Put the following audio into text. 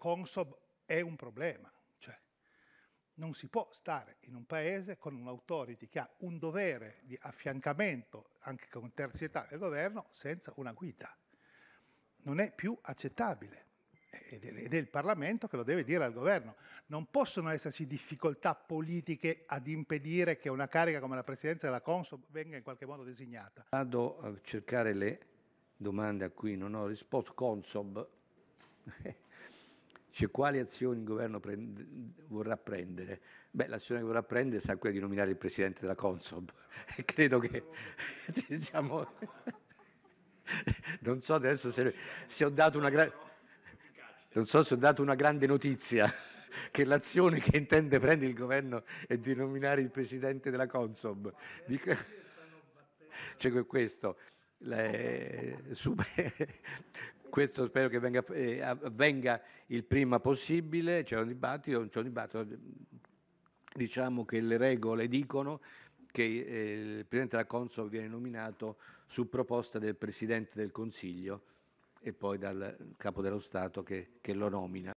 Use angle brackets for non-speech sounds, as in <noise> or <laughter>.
Consob è un problema, cioè non si può stare in un paese con un'autority che ha un dovere di affiancamento anche con terzietà del governo senza una guida. Non è più accettabile ed è il Parlamento che lo deve dire al governo. Non possono esserci difficoltà politiche ad impedire che una carica come la Presidenza della Consob venga in qualche modo designata. Vado a cercare le domande a cui non ho risposto. Consob. Cioè, quali azioni il governo prende, vorrà prendere? Beh, l'azione che vorrà prendere sarà quella di nominare il presidente della Consob. <laughs> Credo che, <laughs> diciamo, non so adesso se, se, ho dato una grande... Non so se ho dato una grande notizia <laughs> che l'azione che intende prendere il governo è di nominare il presidente della Consob. Dico, cioè questo, le, super, questo spero che venga, eh, avvenga il prima possibile, c'è un dibattito, c'è un dibattito, diciamo che le regole dicono che eh, il Presidente della Consob viene nominato su proposta del Presidente del Consiglio e poi dal Capo dello Stato che, che lo nomina.